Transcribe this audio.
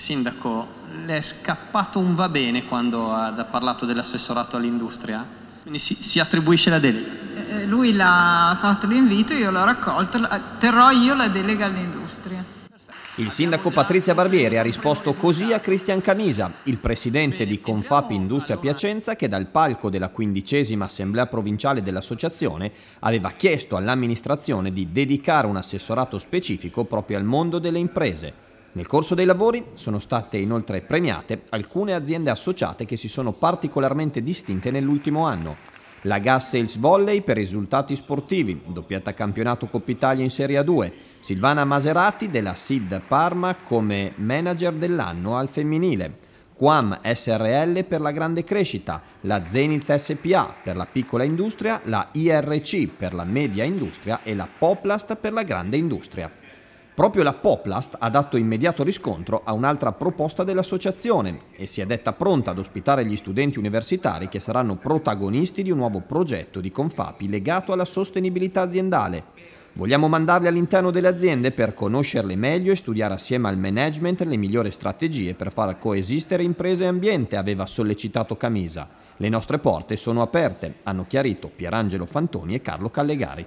Sindaco, le è scappato un va bene quando ha parlato dell'assessorato all'industria? Quindi si, si attribuisce la delega? Eh, eh lui l'ha fatto l'invito, io l'ho raccolto, terrò io la delega all'industria. Il sindaco Patrizia Barbieri ha risposto così a Cristian Camisa, il presidente di Confap Industria Piacenza che dal palco della quindicesima assemblea provinciale dell'associazione aveva chiesto all'amministrazione di dedicare un assessorato specifico proprio al mondo delle imprese. Nel corso dei lavori sono state inoltre premiate alcune aziende associate che si sono particolarmente distinte nell'ultimo anno. La Gas Sales Volley per risultati sportivi, doppiata campionato Coppa Italia in Serie A2, Silvana Maserati della SID Parma come manager dell'anno al femminile, Quam SRL per la grande crescita, la Zenith SPA per la piccola industria, la IRC per la media industria e la Poplast per la grande industria. Proprio la Poplast ha dato immediato riscontro a un'altra proposta dell'associazione e si è detta pronta ad ospitare gli studenti universitari che saranno protagonisti di un nuovo progetto di Confapi legato alla sostenibilità aziendale. Vogliamo mandarli all'interno delle aziende per conoscerle meglio e studiare assieme al management le migliori strategie per far coesistere imprese e ambiente, aveva sollecitato Camisa. Le nostre porte sono aperte, hanno chiarito Pierangelo Fantoni e Carlo Callegari.